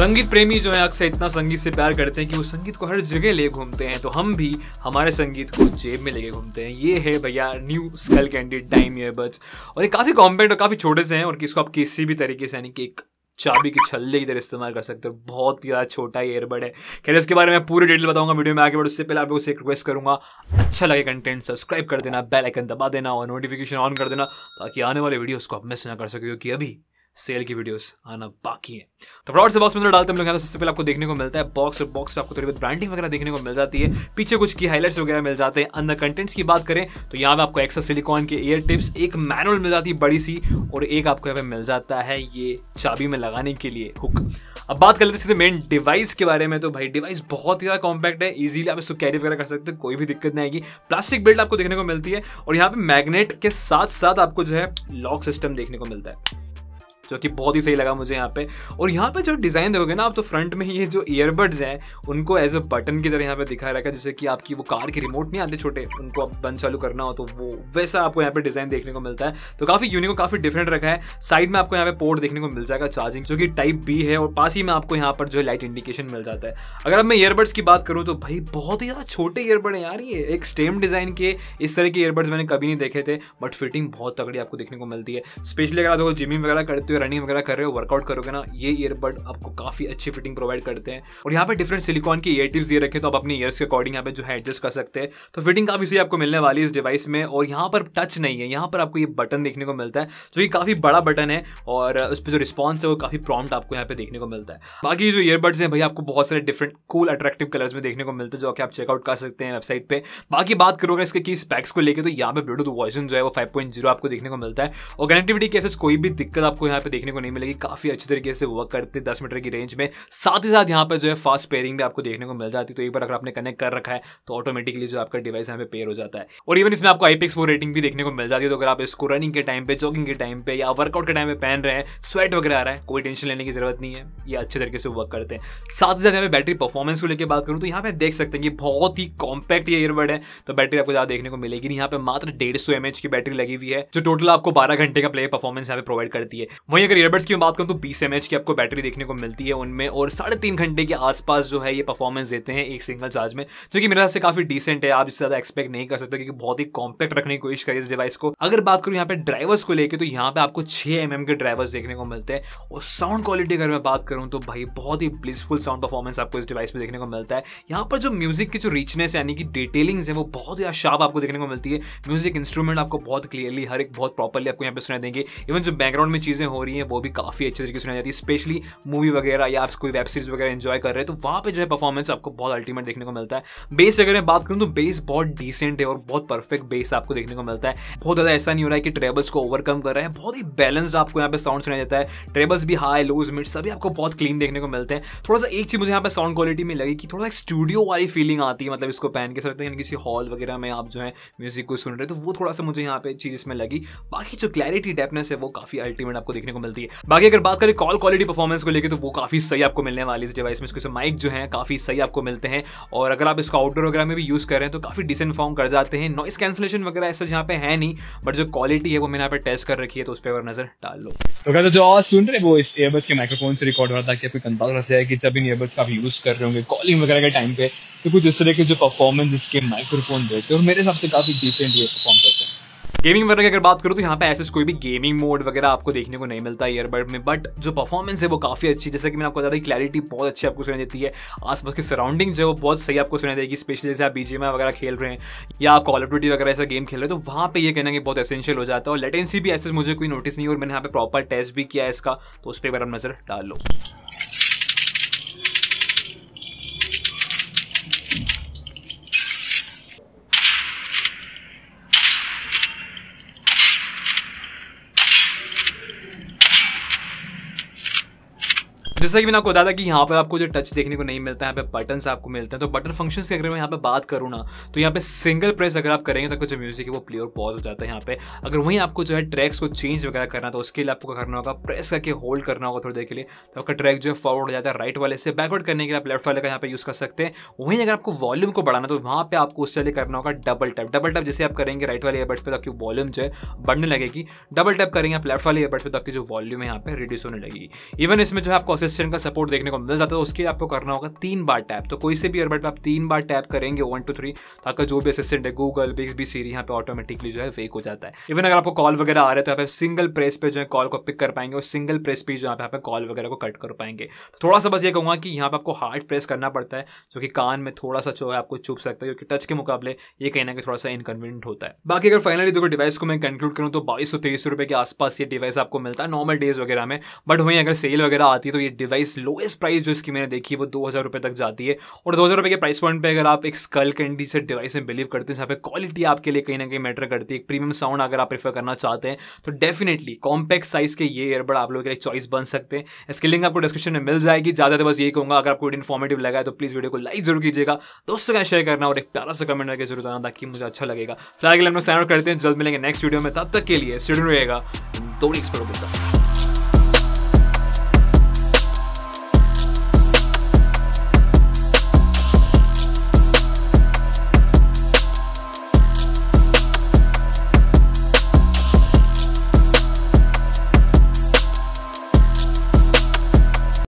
संगीत प्रेमी जो है अक्सर इतना संगीत से प्यार करते हैं कि वो संगीत को हर जगह ले घूमते हैं तो हम भी हमारे संगीत को जेब में लेके घूमते हैं ये है भैया new Skullcandy Dime earbuds और ये काफ़ी कॉम्पैक्ट और काफ़ी छोटे से हैं और इसको आप किसी भी तरीके से यानी कि एक चाबी के छल्ले की तरह इस्तेमाल कर सकते हो बहुत ही ज़्यादा छोटा ईयरबड है खैर इसके बारे में पूरी डिटेल बताऊंगा वीडियो में आगे बढ़ उससे पहले आप लोगों से एक रिक्वेस्ट करूंगा अच्छा लगे कंटेंट सब्सक्राइब कर देना बेल आइकन दबा देना और नोटिफिकेशन ऑन कर देना ताकि आने वाले वीडियोस को आप मिस ना कर सके क्योंकि अभी सेल की वीडियोस आना बाकी है तो फ्रॉड से बॉक्स में तो डालते हम लोग सबसे पहले आपको देखने को मिलता है बॉक्स और बॉक्स पे आपको थोड़ी बहुत ब्रांडिंग वगैरह देखने को मिल जाती है पीछे कुछ की हाइलाइट्स वगैरह मिल जाते हैं अंदर कंटेंट्स की बात करें तो यहाँ पे आपको एक्सा सिलिकॉन के एयर टिप्स एक मैनुअल मिल जाती है बड़ी सी और एक आपको यहाँ पे मिल जाता है ये चाबी में लगाने के लिए हुक अब बात कर लेते सीधे मेन डिवाइस के बारे में तो भाई डिवाइस बहुत ही ज़्यादा कॉम्पैक्ट है ईजिली आप इसको कैरी वगैरह कर सकते हैं कोई भी दिक्कत नहीं आएगी प्लास्टिक बेल्ट आपको देखने को मिलती है और यहाँ पे मैग्नेट के साथ साथ आपको जो है लॉक सिस्टम देखने को मिलता है जो कि बहुत ही सही लगा मुझे यहाँ पे और यहाँ पे जो डिज़ाइन देखोगे ना आप तो फ्रंट में ये जो ईयरबड्स हैं उनको एज अ बटन की तरह यहाँ पे दिखाया रखा है जैसे कि आपकी वो कार की रिमोट नहीं आते छोटे उनको आप बंद चालू करना हो तो वो वैसा आपको यहाँ पे डिज़ाइन देखने को मिलता है तो काफ़ी यूनिक और काफ़ी डिफरेंट रखा है साइड में आपको यहाँ पे पोर्ट देखने को मिल जाएगा चार्जिंग जो कि टाइप बी है और पास ही में आपको यहाँ पर जो लाइट इंडिकेशन मिल जाता है अगर अब मैं ईयरबड्स की बात करूँ तो भाई बहुत ही ज़्यादा छोटे ईयरबड हैं यार ये एक स्टेम डिज़ाइन के इस तरह के ईयरबड्स मैंने कभी नहीं देखे थे बट फिटिंग बहुत तगड़ी आपको देखने को मिलती है स्पेशली अगर आप जिमिंग वगैरह करते हो रनिंग वगैरह कर रहे हो वर्कआउट करोगे ना ये ईयरबड आपको काफ़ी अच्छी फिटिंग प्रोवाइड करते हैं और यहाँ पे डिफरेंट सिलिकॉन की एयरटिव दिए रखे तो आप अपने ईयर्स के अकॉर्डिंग यहाँ पे जो है एडजस्ट कर सकते हैं तो फिटिंग काफ़ी सही आपको मिलने वाली है इस डिवाइस में और यहाँ पर टच नहीं है यहाँ पर आपको ये बटन देखने को मिलता है जो कि काफ़ी बड़ा बटन है और उस पर जो रिस्पॉन्स है वो काफ़ी प्रॉम्प्ट आपको यहाँ पे देखने को मिलता है बाकी जो ईयरबड्स हैं भाई आपको बहुत सारे डिफरेंट कूल अट्रैक्टिव कलर्स में देखने को मिलते हैं जो कि आप चेकआउट कर सकते हैं वेबसाइट पर बाकी बात करोगे इसके किस पैक्स को लेकर तो यहाँ पर ब्लूटूथ वर्जन जो है वो फाइव आपको देखने को मिलता है और कनेक्टिविटी केसेस कोई भी दिक्कत आपको यहाँ पे आपको तो देखने को नहीं मिलेगी काफ़ी अच्छी तरीके से वर्क करते दस मीटर की रेंज में साथ ही साथ यहाँ पर जो है फास्ट पेयरिंग भी आपको देखने को मिल जाती है तो एक बार अगर आपने कनेक्ट कर रखा है तो ऑटोमेटिकली जो आपका डिवाइस यहाँ पे पेयर हो जाता है और इवन इसमें आपको आईपीएक्स फोर रेटिंग भी देखने को मिल जाती है तो अगर आप इसको रनिंग के टाइम पे जॉगिंग के टाइम पे या वर्कआउट के टाइम पे पहन रहे हैं स्वेट वगैरह आ रहा है कोई टेंशन लेने की जरूरत नहीं है ये अच्छे तरीके से वर्क करते हैं साथ ही साथ यहाँ पे बैटरी परफॉर्मेंस को लेकर बात करूँ तो यहाँ पे देख सकते हैं कि बहुत ही कॉम्पैक्ट ये ईयरबड है तो बैटरी आपको ज्यादा देखने को मिलेगी नहीं यहाँ पे मात्र डेढ़ सौ की बैटरी लगी हुई है जो टोटल आपको बारह घंटे का प्ले परफॉर्मेंस यहाँ पे प्रोवाइड करती है वहीं वहीं अगर ईयरबड्स की बात करूँ तो बीस एम की आपको बैटरी देखने को मिलती है उनमें और साढ़े तीन घंटे के आसपास जो है ये परफॉर्मेंस देते हैं एक सिंगल चार्ज में जो कि मेरे हिसाब से काफी डिसेंट है आप इससे ज़्यादा एक्सपेक्ट नहीं कर सकते क्योंकि बहुत ही कॉम्पैक्ट रखने की कोशिश करी इस डिवाइस को अगर बात करूँ यहाँ पे ड्राइवर्स को लेकर तो यहाँ पे आपको छह एम के ड्राइवर्स देखने को मिलते हैं और साउंड क्वालिटी अगर मैं बात करूँ तो भाई बहुत ही ब्लिसफुल साउंड परफॉर्मेंस आपको इस डिवाइस में देखने को मिलता है यहाँ पर जो म्यूजिक की जो रिचनेस यानी कि डिटेलिंग्स है वो बहुत ही शार्प आपको देखने को मिलती है म्यूजिक इंस्ट्रूमेंट आपको बहुत क्लियरली हर एक बहुत प्रॉपरली आपको यहाँ पे सुना देंगे इवन जो बैकग्राउंड में चीज़ें हो रही रही हैं वो भी काफ़ी अच्छे तरीके से सुनाई जाती है स्पेशली मूवी वगैरह या आप कोई वेब सीरीज वगैरह एंजॉय कर रहे हैं तो वहाँ पे जो है परफॉर्मेंस आपको बहुत अल्टीमेट देखने को मिलता है बेस अगर मैं बात करूँ तो बेस बहुत डिसेंट है और बहुत परफेक्ट बेस आपको देखने को मिलता है बहुत ज़्यादा ऐसा नहीं हो रहा है कि ट्रेबल्स को ओवरकम कर रहा है बहुत ही बैलेंस्ड आपको यहाँ पे साउंड सुनाया जाता है ट्रेबल्स भी हाई लोज मिड सभी आपको बहुत क्लीन देखने को मिलते हैं थोड़ा सा एक चीज़ मुझे यहाँ पे साउंड क्वालिटी में लगी कि थोड़ा सा स्टूडियो वाली फीलिंग आती है मतलब इसको पहन के सकते हैं किसी हॉल वगैरह में आप जो है म्यूजिक को सुन रहे हैं तो वो थोड़ा सा मुझे यहाँ पे चीज़ इसमें लगी बाकी जो क्लैरिटी डेपनेस है वो काफ़ी अल्टीमेट आपको देखने देखने को मिलती है बाकी अगर बात करें कॉल क्वालिटी परफॉर्मेंस को लेकर तो वो काफ़ी सही आपको मिलने वाली इस डिवाइस में इसके माइक जो है काफ़ी सही आपको मिलते हैं और अगर आप इसको आउटडोर वगैरह में भी यूज़ कर रहे हैं तो काफ़ी डिसेंट फॉर्म कर जाते हैं नॉइस कैंसिलेशन वगैरह ऐसा यहाँ पे है नहीं बट जो क्वालिटी है वो मैंने यहाँ पर टेस्ट कर रखी है तो उस पर नजर डाल लो तो कहते तो जो आज सुन रहे वो इस एयरबस के माइक्रोफोन से रिकॉर्ड हो रहा था कि आपको कंफर्म से है कि जब इन एयरबस का आप यूज कर रहे होंगे कॉलिंग वगैरह के टाइम पे तो कुछ इस तरह के जो परफॉर्मेंस इसके माइक्रोफोन देते हैं और मेरे हिसाब से काफी डिसेंट ये परफॉर्म करते हैं गेमिंग वगैरह की अगर बात करूँ तो यहाँ पे ऐसे कोई भी गेमिंग मोड वगैरह आपको देखने को नहीं मिलता ईयरबड में बट जो परफॉर्मेंस है वो काफ़ी अच्छी जैसे कि मैंने आपको बता दी क्लैरिटी बहुत अच्छी आपको सुनाई देती है आसपास की सराउंडिंग जो है वो बहुत सही आपको सुनाई देगी स्पेशली जैसे आप बीजेम वगैरह खेल रहे हैं या आप कॉल ऑफ ड्यूटी वगैरह ऐसा गेम खेल रहे हैं तो वहाँ पर ये कहना कि बहुत एसेंशियल हो जाता है और लेटेंसी भी ऐसे मुझे कोई नोटिस नहीं और मैंने यहाँ पे प्रॉपर टेस्ट भी किया है इसका तो उस पर एक बार नज़र डाल लो जैसे कि मैंने आपको बताया कि यहाँ पर आपको जो टच देखने को नहीं मिलता है यहाँ पे बटन आपको मिलते हैं तो बटन फंक्शन की अगर मैं यहाँ पे बात करूँ ना तो यहाँ पे सिंगल प्रेस अगर आप करेंगे तो जो म्यूजिक है वो प्ले और पॉज हो जाता है यहाँ पे अगर वहीं आपको जो है ट्रैक्स को चेंज वगैरह करना तो उसके लिए आपको करना होगा प्रेस करके होल्ड करना होगा थोड़ी देर के लिए तो आपका ट्रैक जो है फॉरवर्ड हो जाता है राइट वाले से बैकवर्ड करने के लिए आप लेफ्ट वाले का यहाँ पे यूज़ कर सकते हैं वहीं अगर आपको वॉल्यूम को बढ़ाना तो वहाँ पर आपको उससे लिए करना होगा डबल टैप डबल टैप जैसे आप करेंगे राइट वाले ईयरबड्स पर तो आपकी वॉल्यूम जो है बढ़ने लगेगी डबल टैप करेंगे आप लेफ्ट वाले ईयरबड्स पर तो आपकी जो वॉल्यूम है यहाँ पर रिड्यूस होने लगेगी इवन इसमें जो है आपको वेस्टर्न का सपोर्ट देखने को मिल जाता है उसके आपको करना होगा तीन बार टैप तो कोई से भी ईयरबड पर आप तीन बार टैप करेंगे वन टू थ्री तो आपका जो भी असिस्टेंट है गूगल बिक्स बी सीरी यहाँ पे ऑटोमेटिकली जो है फेक हो जाता है इवन अगर आपको कॉल वगैरह आ रहे है तो आप सिंगल प्रेस पे जो है कॉल को पिक कर पाएंगे और सिंगल प्रेस पे जो है आप कॉल वगैरह को कट कर पाएंगे तो थोड़ा सा बस ये कहूँगा कि यहाँ पर आपको हार्ड प्रेस करना पड़ता है जो कि कान में थोड़ा सा जो है आपको चुप सकता है क्योंकि टच के मुकाबले ये कहना कि थोड़ा सा इनकन्वीनियंट होता है बाकी अगर फाइनली देखो डिवाइस को मैं कंक्लूड करूँ तो बाईस सौ तेईस रुपये के आसपास ये डिवाइस आपको मिलता है नॉर्मल डेज वगैरह में बट वहीं अगर सेल वगैरह आती है तो ये डिवाइस लोएस्ट प्राइस जो इसकी मैंने देखी है वो दो हज़ार रुपये तक जाती है और दो हज़ार रुपये के प्राइस पॉइंट पे अगर आप एक स्कल कैंडी से डिवाइस में बिलीव करते हैं जहाँ पे क्वालिटी आपके लिए कहीं ना कहीं मैटर करती है एक प्रीमियम साउंड अगर आप प्रीफर करना चाहते हैं तो डेफिनेटली कॉम्पैक्ट साइज़ के ये ईयरबड आप लोगों के लिए चॉइस बन सकते हैं इसकी लिंक आपको डिस्क्रिप्शन में मिल जाएगी ज्यादा तो बस यही कहूँगा अगर आपको इन्फॉर्मेटिव लगा है तो प्लीज़ वीडियो को लाइक जरूर कीजिएगा दोस्तों का शेयर करना और एक प्यारा सा कमेंट करके जरूर आना ताकि मुझे अच्छा लगेगा फिलहाल के लिए हम लोग साइन करते हैं जल्द मिलेंगे नेक्स्ट वीडियो में तब तक के लिए स्टूडेंट रहेगा दो एक्सपर्टों के साथ